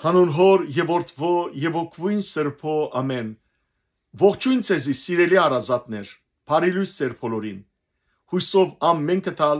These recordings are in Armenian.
հանուն հոր եւ որդվո եւ օկվին սրբո ամեն ողջույն ցեզի սիրելի արազատներ բարի լույս ծեր բոլորին հույսով ամեն կտալ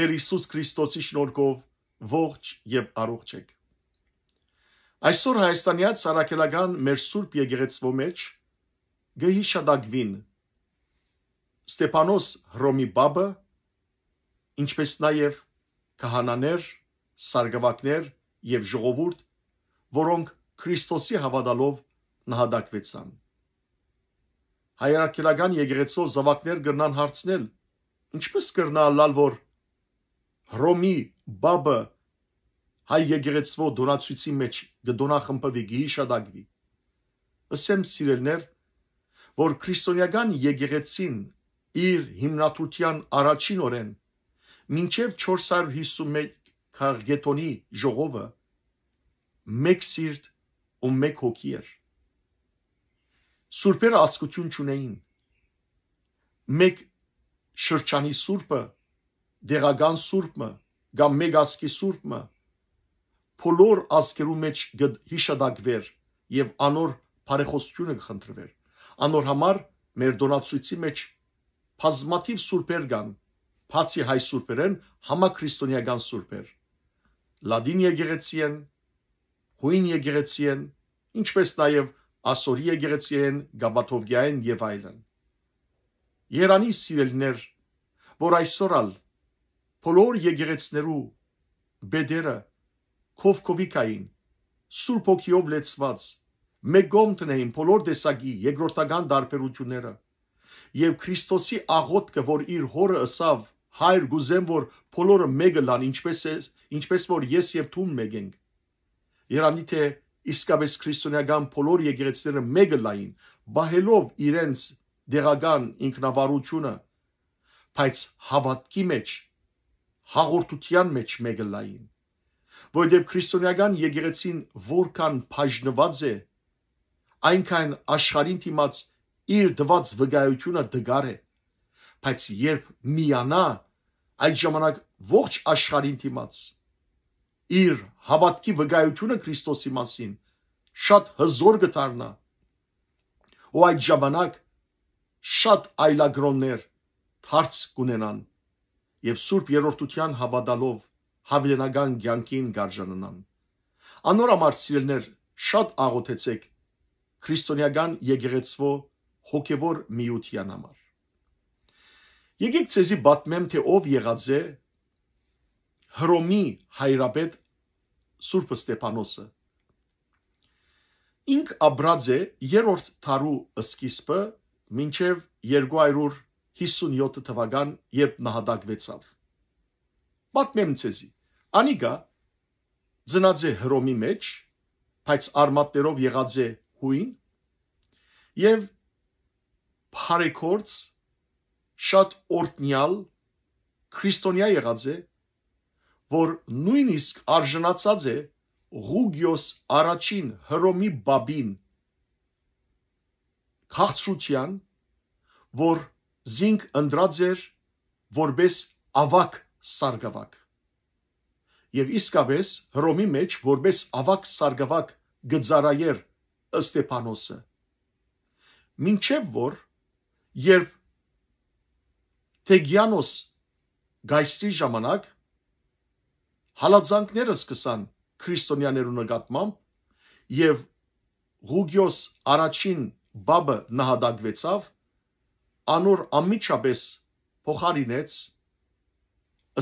դեր Հիսուս Քրիստոսի շնորհքով ողջ եւ առողջ եք այսօր հայաստանյաց սարակելական մեր սուրբ եկեղեցվո մեջ գեհիշադագվին Ստեփանոս Հռոմի բաբը ինչպես նաև քահանաներ, սարգսակներ եւ ժողովուրդ որոնք Քրիստոսի հավատալով նահատակվեցան։ Հայրաքելական եկեղեցու զավակներ գնան հարցնել, ինչպես կրնա լալ որ Հռոմի բաբը հայ եկեղեցու դոնացույցի մեջ գդոնա խմբվի գիշադագվի։ Ասեմ սիրելներ, որ քրիստոնեական եկեղեցին իր հիմնադրության առաջին օրեն մինչև 451 քարգետոնի ժողովը մեկ սիրտ ու մեկ հոգի էր։ Սուրբերը ազգություն չունեին։ Մեկ շրջանի սուրբը, դեղական սուրբը կամ մեկ ազգի սուրբը բոլոր ազգերու մեջ հիշադակվեր եւ անոր բարեխոսությունը կխնդրվեր։ Անոր համար մեր դոնացույցի մեջ բազմաթիվ սուրբեր կան, բացի հայ սուրբերեն, համակրիստոնեական սուրբեր։ Լադին եկեղեցի են, հույն եկեղեցիեն, ինչպես նաև ասորի եկեղեցիեն, գաբաթովգյային եւ այլն։ Երանի սիրելներ, որ այսօրալ բոլոր եկեղեցներու բեդերը Կովկովիկային Սուրբ ոգիով լեցված մեկ կողմ տնեին բոլոր տեսակի երկրորդական դարբերությունները եւ Քրիստոսի աղոթքը, որ իր հորը ըսավ հայր գուզեմ որ բոլորը մեկը լան ինչպես է ինչպես որ ես եւ դու մեկ ենք Երանի թե իսկապես քրիստոնեական բոլոր եկեղեցիները մեկը լային, բահելով իրենց դեղական ինքնավարությունը, բայց հավատքի մեջ, հաղորդության մեջ մեկը լային։ Որտեւ քրիստոնեական եկեղեցին որքան բաժնված է, այնքան աշխարհին դիմաց իր դված վկայությունը դգար է։ Բայց երբ միանա, այդ ժամանակ ողջ աշխարհին դիմաց իր հավատքի վկայությունը Քրիստոսի մասին շատ հզոր գտարնա։ Ու այդ ժամանակ շատ այլագրոններ հարց կունենան եւ Սուրբ Երորդության հավատալով հավերնական ցանկին գարժանանան։ Անոր համար սիրելներ շատ աղոթեցեք քրիստոնեական եկեղեցվո հոգևոր միության համար։ Եկեք ցեզի բատմեմ թե ով եղած է Հռոմի հայրապետ Սուրբ Ստեփանոսը։ Ինք Աբրաձե երրորդ տարու սկիզբը մինչև 257 թվական, երբ նահատակվեցավ։ Պատմեմ ցեզի։ Անիգա ծնածե Հռոմի մեջ, բայց արմատներով եղած է հույն եւ բարեկորց շատ օրտնյալ քրիստոնյա եղած է որ նույնիսկ արժանացած է Ղուգիոս առաջին Հռոմի բաբին քաղցրության, որ զինք ընդրած էր որպես ավակ սարգավակ։ Եվ իսկապես Հռոմի մեջ որպես ավակ սարգավակ գծարայեր Ստեփանոսը։ Մինչև որ երբ Թեգյանոս գայստի ժամանակ հալածանքները սկսան քրիստոնյաներու նկատմամբ եւ Հուգիոս առաջին բաբը նահատակվեցավ անոր ամիջապես փոխարինեց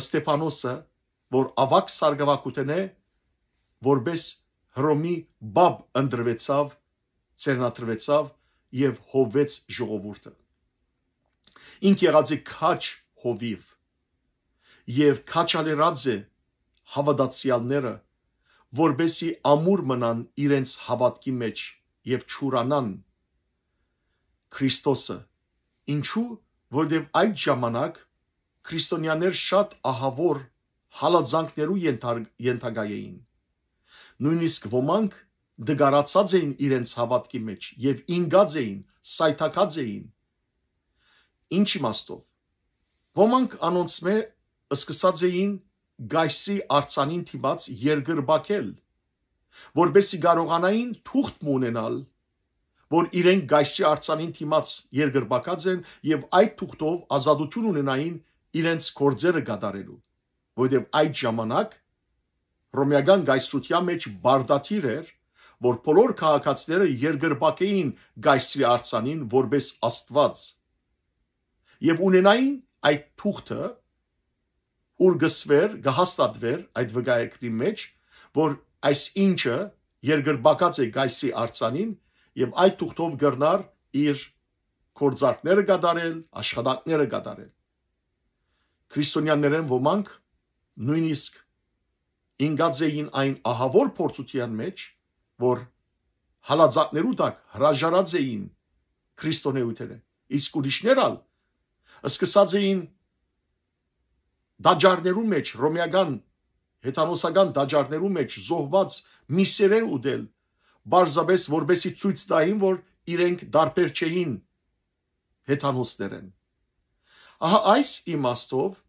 Ստեփանոսը որ ավակ սարգսակութենե որբես հրոմի բաբ ընդրվեցավ ծերնատրվեցավ եւ հովեց ժողովուրդը ինք եղած է քաչ հովիվ եւ քաչալերadze հավատացյալները, որբեսի ամուր մնան իրենց հավատքի մեջ եւ ճուրանան Քրիստոսը։ Ինչու, որովհետև այդ ժամանակ քրիստոնյաներ շատ ահավոր հալածանքներու ենթակա էին։ Նույնիսկ ոմանք դգարացած էին իրենց հավատքի մեջ եւ ինգած էին, սայթակած էին։ Ինչ իմաստով։ Ոմանք անոնց մե սկսած էին Գայսի արցանին թիմած երգրբակել, որբեսի կարողանային թուղթ ունենալ, որ իրենք Գայսի արցանին թիմած երգրբակած են եւ այդ թուղթով ազատություն ունենային իրենց գործերը կատարելու, որովհետեւ այդ ժամանակ ռոմեական գայսրության մեջ բարդաթիր էր, որ բոլոր քաղաքացիները երգրբակեին Գայսի արցանին որպես Աստված եւ ունենային այդ թուղթը ուր գսվեր, գհաստատվեր այդ վկայակրի մեջ, որ այս ինչը երկրբակած է գայսի արցանին եւ այդ թուղթով գրնար իր կորձարկները գդարել, աշխատանքները գդարել։ Քրիստոնյաներեն ոմանք նույնիսկ ինգած էին այն ահավոր փորձության մեջ, որ հալածակներու տակ հրաժարած էին քրիստոնեությունը։ Իսկ ուրիշներալ սկսած էին դաջարներու մեջ ռոմեական հետանոսական դաջարներու մեջ զոհված միսերեն ուդել բարձաբես որբեսի ցույց տային որ իրենք դարբեր չէին հետանոսներ են ահա այս իմաստով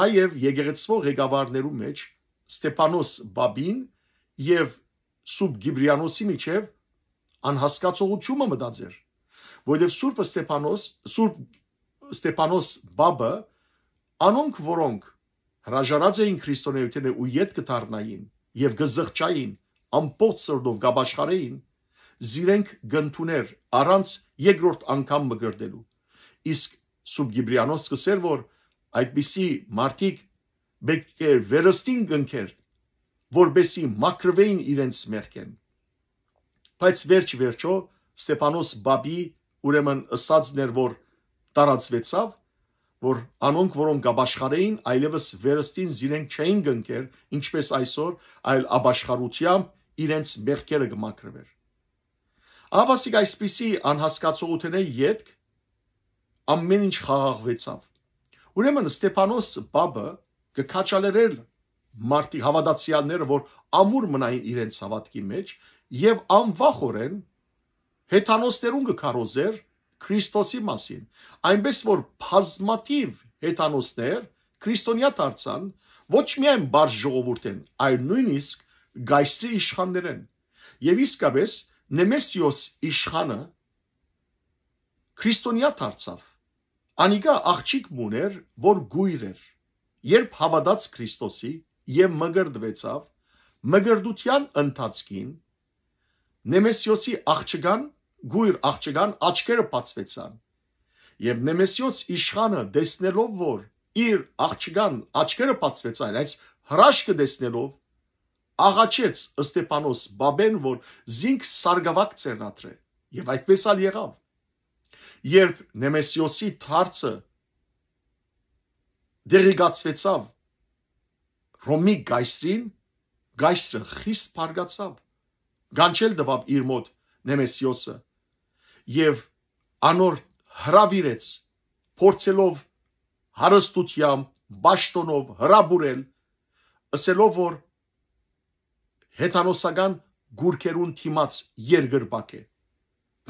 նաև եգեգեցվող ղեկավարներու մեջ Ստեփանոս Բաբին եւ Սուրբ Գիբրիանոսի միջև անհասկացողությունը մտածեր որովհետև Սուրբ Ստեփանոս Սուրբ Ստեփանոս Բաբը անոնք որոնք հրաժարած էին քրիստոնեությունը ու յետ կդառնային եւ գզղճային ամբողջ սրտով գաբաշխարեին զիրենք գնթուներ առանց երկրորդ անգամ մգրդելու իսկ սուբգիբրիանոս սկսեր որ այդպիսի մարդիկ պետք է վերստին գնքեր որբեսի մակրվեին իրենց մեղքեն բայց վերջ վերջո ստեփանոս բաբի ուրեմն ըսածներ որ տարածվեցավ որ անոնք, որոնք աբաշխարեին, այլևս վերստին իրենք չէին գնկեր, ինչպես այսօր, այլ աբաշխարությամբ իրենց մեղքերը կմաքրվեր։ Ավասիկ այսպիսի անհասկացողութենե յետք ամեն ինչ խաղաղվեցավ։ Ուրեմն Ստեփանոս Բաբը կքաչալերել մարտի հավատացյալները, որ ամուր մնային իրենց հավատքի մեջ եւ անվախորեն հեթանոստերուն կքարոզեր Քրիստոսի մասին, այնպես որ բազմաթիվ հետանոստեր քրիստոնյա դարձան ոչ միայն բարձ ժողովուրդ են, այլ նույնիսկ գայսի իշխաններ են։ Եվ իսկապես Նեմեսիոս իշխանը քրիստոնյա դարձավ։ Անիկա աղջիկ մուներ, որ գույր էր։ Երբ հավատաց Քրիստոսի եւ մգրդվեցավ, մգրդության ընթացքին Նեմեսիոսի աղջկան գույր աղջկան աչքերը բացվեցան։ Եվ Նեմեսիոս իշխանը տեսնելով որ իր աղջկան աչքերը բացվեցան, այս հրաշքը տեսնելով աղաչեց Ստեփանոս Բաբեն, որ զինք սարգավակ ծեղատրե։ Եվ այդպես ալ եղավ։ Երբ Նեմեսիոսի թարցը դերիգացվեցավ Ռոմի գայսրին, գայսրը խիստ բարգացավ։ Գանչել դվավ իր մոտ Նեմեսիոսը եւ անոր հրավիրեց փորձելով հարստությամբ բաշտոնով հրաբուրել ասելով որ հետանոսական գուրքերուն թիմած երգրբակ է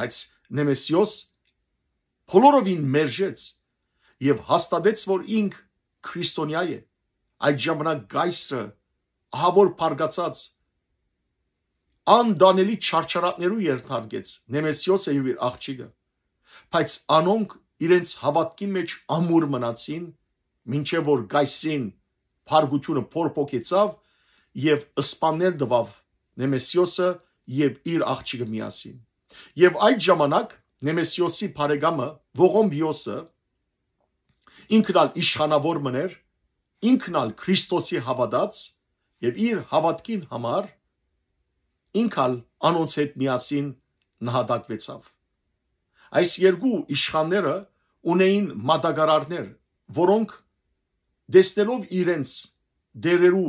բայց նեմեսիոս բոլորովին մերժեց եւ հաստատեց որ ինք քրիստոնյա է այդ ժամանակ գայսը ահավոր բարգացած անդանելի չարչարատներու երթարկեց Նեմեսիոսը եւ իր աղջիկը։ Բայց անոնք իրենց հավատքի մեջ ամուր մնացին, ինչեւ որ գայսրին փարգությունը փորփոքեցավ եւ սպանել դվավ Նեմեսիոսը եւ իր աղջիկը միասին։ Եվ այդ ժամանակ Նեմեսիոսի բարեկամը Ողոմբիոսը ինքնալ իշխանավոր մներ, ինքնալ Քրիստոսի հավատաց եւ իր հավատքին համար ինքալ անոնց հետ միասին նահատակվեցավ։ Այս երկու իշխանները ունեին մատակարարներ, որոնք դեստելով իրենց դերերու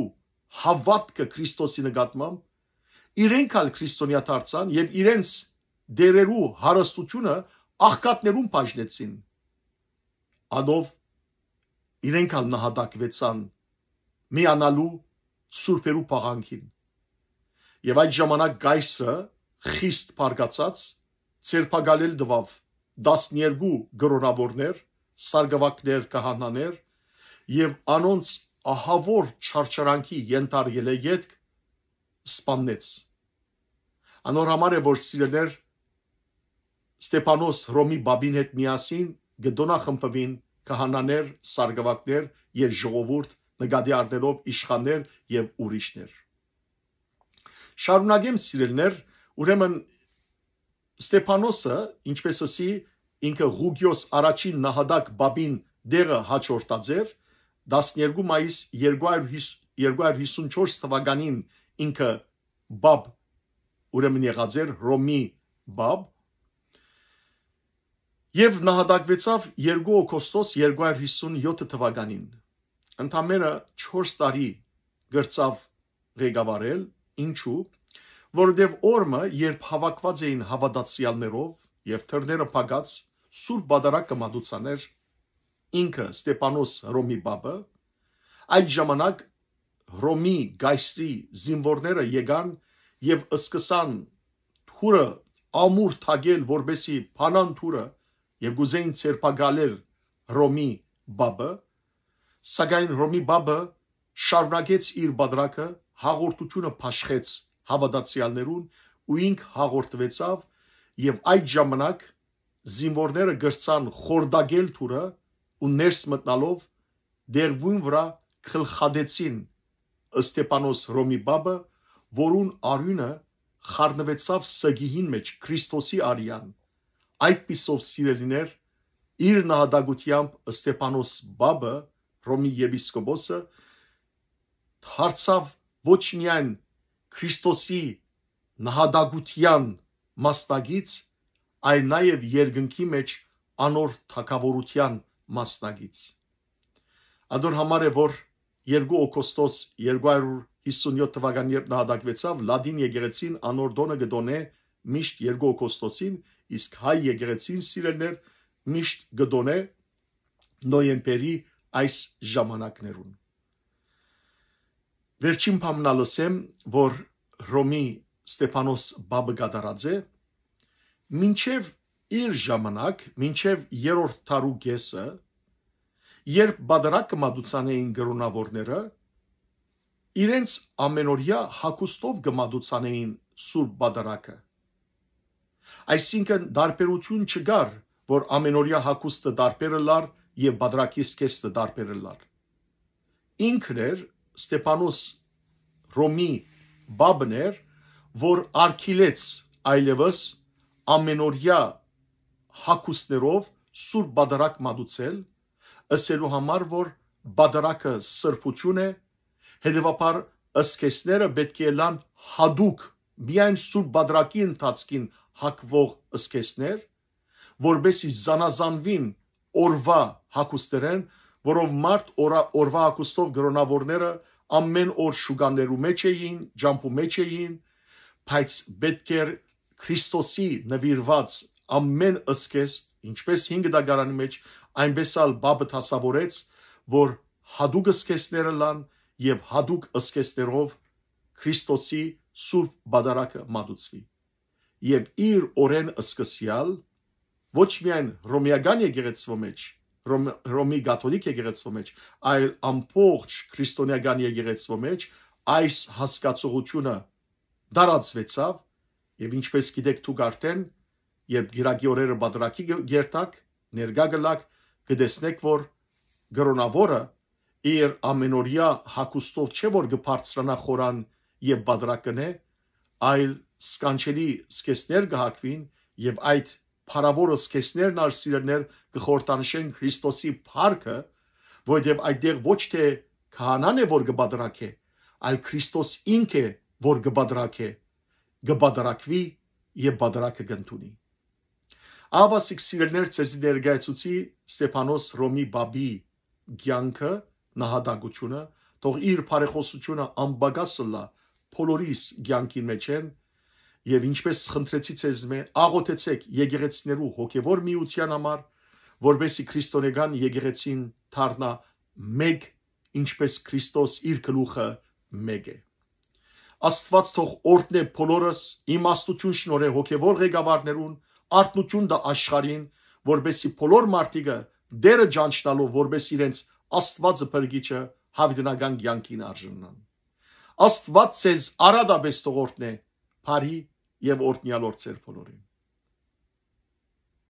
հավատքը Քրիստոսի նկատմամբ իրենք ալ քրիստոնյա դարձան եւ իրենց դերերու հարստությունը աղքատներուն բաժնեցին։ Անով իրենք ալ նահատակվեցան միանալու սուրբերու փաղանքին Եվ այդ ժամանակ Գայսը խիստ բարգացած ցերփակալել դվավ 12 գրոնավորներ, սարգսակներ կահանաներ եւ անոնց ահավոր չարչարանքի ենթարկել է յետք սպաննեց։ Անոր համար է որ սիրելներ Ստեփանոս Ռոմի բաբին հետ միասին գդոնա խմբվին քահանաներ, սարգսակներ եւ ժողովուրդ նկատի առնելով իշխաններ եւ ուրիշներ։ Շարունակեմ սիրելներ, ուրեմն Ստեփանոսը, ինչպես ասի, ինքը Ղուգիոս առաջին նահատակ Բաբին դերը հաջորդած էր 12 մայիս 254 թվականին ինքը Բաբ ուրեմն եղած էր Ռոմի Բաբ եւ նահատակվեցավ 2 օգոստոս 257 թվականին։ Ընդամենը 4 տարի գրծավ ղեկավարել Ինչու՞։ Որովհետև օրը, երբ հավաքված էին հավատացյալներով եւ թռները փակած Սուրբ Բադարակը մատուցաներ ինքը Ստեփանոս Հռոմի բաբը, այդ ժամանակ Հռոմի գայստրի զինվորները եկան եւ սկսան թուրը ամուր թագել, որբեսի փանան թուրը եւ գուզեին ցերպակալել Հռոմի բաբը, սակայն Հռոմի բաբը շարունակեց իր բادرակը հաղորդությունը փաշխեց հավատացյալներուն ու ինք հաղորդվեցավ եւ այդ ժամանակ զինվորները գրցան խորդագել թուրը ու ներս մտնալով դերվուն վրա քլխադեցին Ստեփանոս Ռոմի բաբը, որուն արյունը խառնվեցավ սգիհին մեջ Քրիստոսի արյան։ Այդ պիսով սիրելիներ իր նահատակությամբ Ստեփանոս բաբը Ռոմի եպիսկոպոսը հարցավ ոչ միայն Քրիստոսի նահատակության մասնագից, այլ նաև երկնքի մեջ անոր թակավորության մասնագից։ Ադոր համար է, որ 2 օգոստոս 257 թվականին երբ նահատակվեցավ Լադին եկեղեցին անոր դոնը գտոնե միշտ 2 օգոստոսին, իսկ հայ եկեղեցին սիրելներ միշտ գտոնե նոյեմբերի այս ժամանակներուն։ Վերջին բամնալսեմ, որ Ռոմի Ստեփանոս Բաբը Գադարաձե մինչև իր ժամանակ, մինչև երրորդ տարու գեսը, երբ բادرակը մատուցան էին գրոնավորները, իրենց ամենօրյա հակոստով գմադուցան էին Սուրբ բادرակը։ Այսինքն դարբերություն չկար, որ ամենօրյա հակոստը դարբերը լար եւ բادرակի սկեսը դարբերը լար։ Ինքն էր Ստեփանոս Ռոմի բաբն էր, որ արքիլեց այլևս ամենօրյա հակուստերով սուրբ բادرակ մատուցել, ըսելու համար, որ բادرակը սրբություն է, հետևաբար ըսկեսները պետք է լան հadouk միայն սուրբ բادرակի ընթացքին հակվող ըսկեսներ, որբեսի զանազանվին օրվա հակուստերեն, որով մարդ օրա օրվա հակուստով գրոնավորները ամեն օր շուկաներու մեջ էին, ջամփու մեջ էին, բայց պետք էր Քրիստոսի նվիրված ամեն ըսկեստ, ինչպես 5 դագարանի մեջ, այնպես ալ բաբը հասավորեց, որ հադուկ ըսկեստները լան եւ հադուկ ըսկեստերով Քրիստոսի սուրբ բադարակը մատուցվի։ Եվ իր օրեն ըսկսյալ ոչ միայն ռոմեական եկեղեցու մեջ, Ռոմ, Ռոմի գաթոլիկ եկեղեցվո մեջ, այլ ամբողջ քրիստոնեական եկեղեցվո մեջ այս հասկացողությունը դարածվեցավ եւ ինչպես գիտեք դուք արդեն երբ գիրակի օրերը բادرակի գերտակ ներգա գլակ կդեսնեք որ գրոնավորը իր ամենօրյա հակոստով չէ որ գբարձրանա խորան եւ բادرակն է այլ սկանչելի սկեսներ գահակվին եւ այդ փարավորը սկեսներն ար սիրներ կխորտանշեն Քրիստոսի փառքը, որովհետև այդտեղ ոչ թե քահանան է որ կբադրակե, այլ Քրիստոս ինքը որ կբադրակե, կբադրակվի եւ բադրակը կընտունի։ Ավասիկ սիրելներ ցեզի ներգայացուցի Ստեփանոս Ռոմի բաբի ցանկը նահատակությունը, թող իր բարեխոսությունը ամբագասը լա, փոլորիս ցանկին մեջ են եւ ինչպես խնդրեցի ցեզ մե աղոթեցեք եկեղեցիներու հոգեվոր միության համար որբեսի քրիստոնեական եկեղեցին դառնա մեկ ինչպես Քրիստոս իր գլուխը մեկ է Աստված թող օրտնե բոլորս իմաստություն շնորհե հոգեվոր ղեկավարներուն արտնություն դա աշխարհին որբեսի բոլոր մարդիկը դերը ճանչնալով որբես իրենց Աստվածը բրգիչը հավիտենական ցանկին արժանան Աստված ցեզ արադաբես թողորտնե բարի եւ օրտնյալ օրցեր բոլորին